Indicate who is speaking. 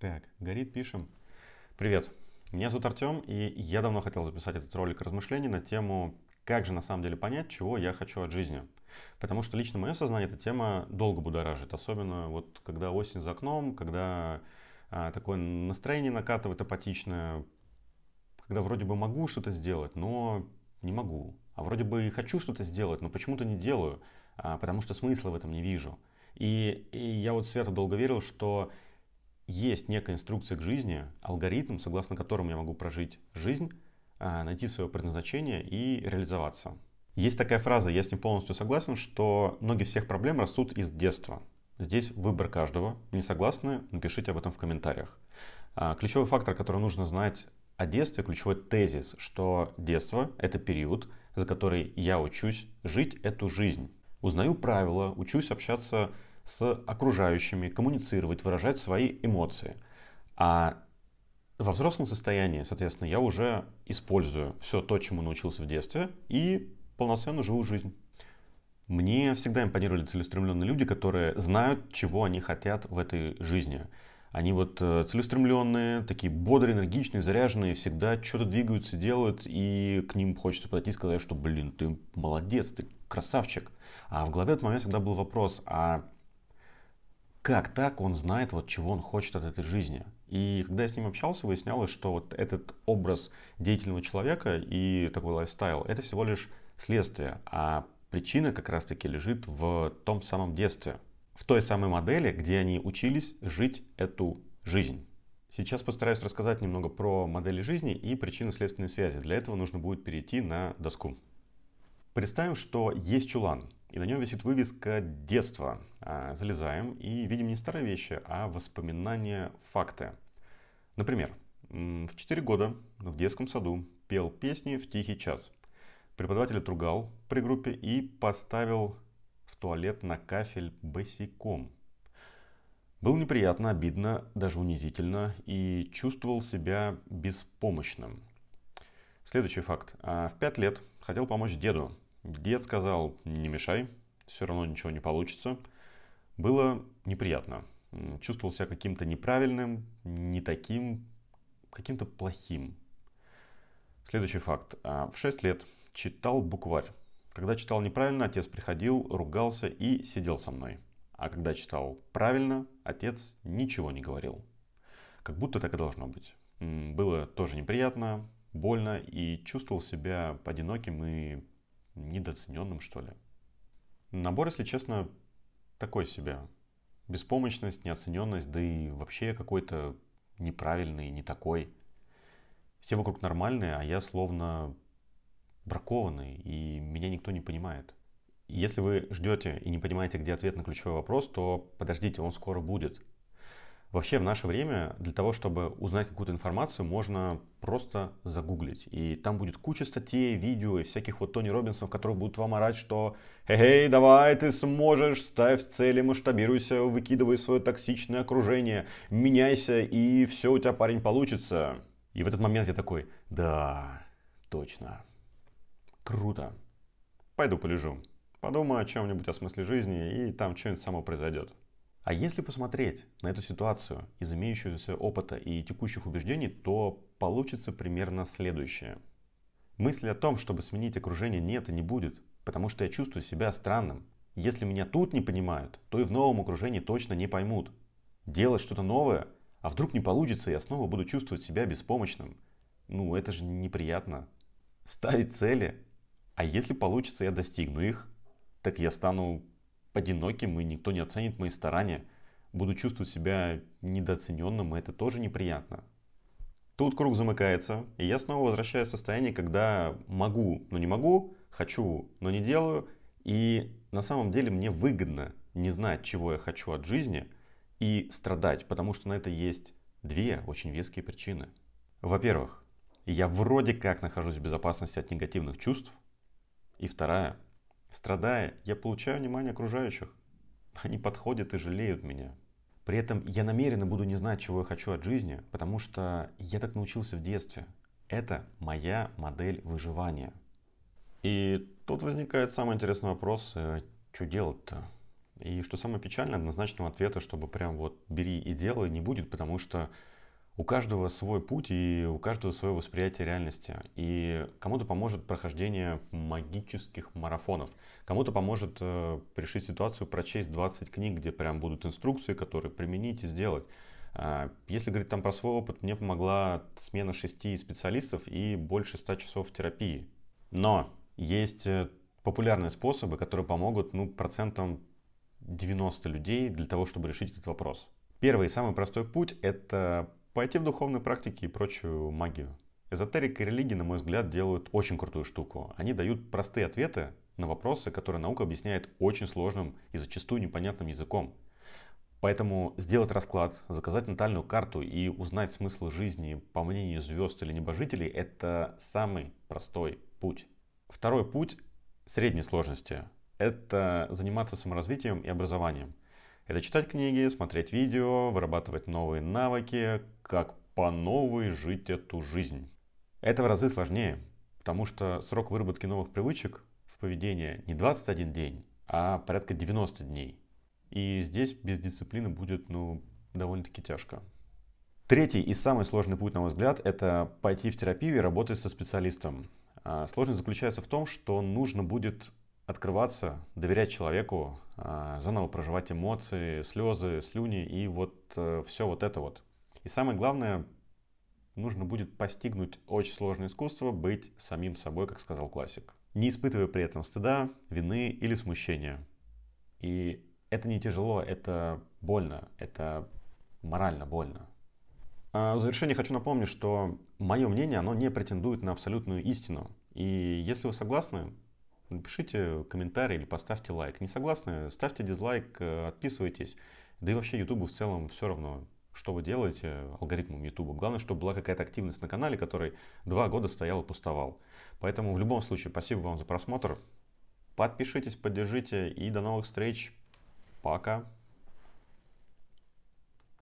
Speaker 1: Так, горит, пишем. Привет, меня зовут Артем, и я давно хотел записать этот ролик размышлений на тему «Как же на самом деле понять, чего я хочу от жизни?». Потому что лично мое сознание эта тема долго будоражит, особенно вот когда осень за окном, когда а, такое настроение накатывает апатичное, когда вроде бы могу что-то сделать, но не могу. А вроде бы и хочу что-то сделать, но почему-то не делаю, а, потому что смысла в этом не вижу. И, и я вот Света долго верил, что есть некая инструкция к жизни, алгоритм, согласно которому я могу прожить жизнь, а, найти свое предназначение и реализоваться. Есть такая фраза, я с ним полностью согласен, что ноги всех проблем растут из детства. Здесь выбор каждого. Не согласны? Напишите об этом в комментариях. А, ключевой фактор, который нужно знать о детстве, ключевой тезис, что детство — это период, за который я учусь жить эту жизнь. Узнаю правила, учусь общаться с окружающими, коммуницировать, выражать свои эмоции. А во взрослом состоянии, соответственно, я уже использую все то, чему научился в детстве, и полноценно живу жизнь. Мне всегда импонировали целеустремленные люди, которые знают, чего они хотят в этой жизни. Они вот э, целеустремленные, такие бодрые, энергичные, заряженные, всегда что-то двигаются, делают, и к ним хочется подойти и сказать, что, блин, ты молодец, ты красавчик. А в голове в этот момент всегда был вопрос, а как так он знает, вот чего он хочет от этой жизни. И когда я с ним общался, выяснялось, что вот этот образ деятельного человека и такой лайфстайл, это всего лишь следствие, а причина как раз таки лежит в том самом детстве, в той самой модели, где они учились жить эту жизнь. Сейчас постараюсь рассказать немного про модели жизни и причинно-следственные связи. Для этого нужно будет перейти на доску. Представим, что есть чулан, и на нем висит вывеска «Детство». А, залезаем и видим не старые вещи, а воспоминания, факты. Например, в 4 года в детском саду пел песни в тихий час. Преподаватель отругал при группе и поставил в туалет на кафель босиком. Было неприятно, обидно, даже унизительно и чувствовал себя беспомощным. Следующий факт. А, в пять лет хотел помочь деду, Дед сказал, не мешай, все равно ничего не получится. Было неприятно. Чувствовал себя каким-то неправильным, не таким, каким-то плохим. Следующий факт. А, в 6 лет читал букварь. Когда читал неправильно, отец приходил, ругался и сидел со мной. А когда читал правильно, отец ничего не говорил. Как будто так и должно быть. Было тоже неприятно, больно и чувствовал себя одиноким и недооцененным, что ли. Набор, если честно, такой себе. Беспомощность, неоцененность, да и вообще какой-то неправильный, не такой. Все вокруг нормальные, а я словно бракованный, и меня никто не понимает. Если вы ждете и не понимаете, где ответ на ключевой вопрос, то подождите, он скоро будет. Вообще в наше время для того, чтобы узнать какую-то информацию, можно просто загуглить. И там будет куча статей, видео и всяких вот Тони Робинсов, которые будут вам орать, что «Эй, давай, ты сможешь, ставь цели, масштабируйся, выкидывай свое токсичное окружение, меняйся, и все у тебя, парень, получится». И в этот момент я такой «Да, точно, круто, пойду полежу, подумаю о чем-нибудь, о смысле жизни, и там что-нибудь само произойдет». А если посмотреть на эту ситуацию из имеющегося опыта и текущих убеждений, то получится примерно следующее. Мысли о том, чтобы сменить окружение, нет и не будет, потому что я чувствую себя странным. Если меня тут не понимают, то и в новом окружении точно не поймут. Делать что-то новое, а вдруг не получится, и я снова буду чувствовать себя беспомощным. Ну, это же неприятно. Ставить цели. А если получится, я достигну их, так я стану одиноким, и никто не оценит мои старания. Буду чувствовать себя недооцененным, и это тоже неприятно. Тут круг замыкается, и я снова возвращаюсь в состояние, когда могу, но не могу, хочу, но не делаю. И на самом деле мне выгодно не знать, чего я хочу от жизни, и страдать, потому что на это есть две очень веские причины. Во-первых, я вроде как нахожусь в безопасности от негативных чувств. И вторая, Страдая, я получаю внимание окружающих. Они подходят и жалеют меня. При этом я намеренно буду не знать, чего я хочу от жизни, потому что я так научился в детстве. Это моя модель выживания. И тут возникает самый интересный вопрос, э, что делать-то? И что самое печальное, однозначного ответа, чтобы прям вот бери и делай, не будет, потому что у каждого свой путь и у каждого свое восприятие реальности. И кому-то поможет прохождение магических марафонов, кому-то поможет э, решить ситуацию, прочесть 20 книг, где прям будут инструкции, которые применить и сделать. Э, если говорить там про свой опыт, мне помогла смена 6 специалистов и больше 100 часов терапии. Но есть э, популярные способы, которые помогут ну, процентам 90 людей для того, чтобы решить этот вопрос. Первый и самый простой путь – это Пойти в духовные практики и прочую магию. Эзотерика и религии, на мой взгляд, делают очень крутую штуку. Они дают простые ответы на вопросы, которые наука объясняет очень сложным и зачастую непонятным языком. Поэтому сделать расклад, заказать натальную карту и узнать смысл жизни по мнению звезд или небожителей – это самый простой путь. Второй путь средней сложности – это заниматься саморазвитием и образованием – это читать книги, смотреть видео, вырабатывать новые навыки, как по новой жить эту жизнь. Это в разы сложнее, потому что срок выработки новых привычек в поведении не 21 день, а порядка 90 дней. И здесь без дисциплины будет, ну, довольно-таки тяжко. Третий и самый сложный путь, на мой взгляд, это пойти в терапию и работать со специалистом. А сложность заключается в том, что нужно будет открываться, доверять человеку, а, заново проживать эмоции, слезы, слюни и вот э, все вот это вот. И самое главное, нужно будет постигнуть очень сложное искусство быть самим собой, как сказал классик. Не испытывая при этом стыда, вины или смущения. И это не тяжело, это больно, это морально больно. А, в завершение хочу напомнить, что мое мнение, оно не претендует на абсолютную истину. И если вы согласны, напишите комментарий или поставьте лайк. Не согласны, ставьте дизлайк, э, отписывайтесь. Да и вообще Ютубу в целом все равно, что вы делаете алгоритмом Ютуба. Главное, чтобы была какая-то активность на канале, который два года стоял и пустовал. Поэтому в любом случае, спасибо вам за просмотр. Подпишитесь, поддержите и до новых встреч. Пока.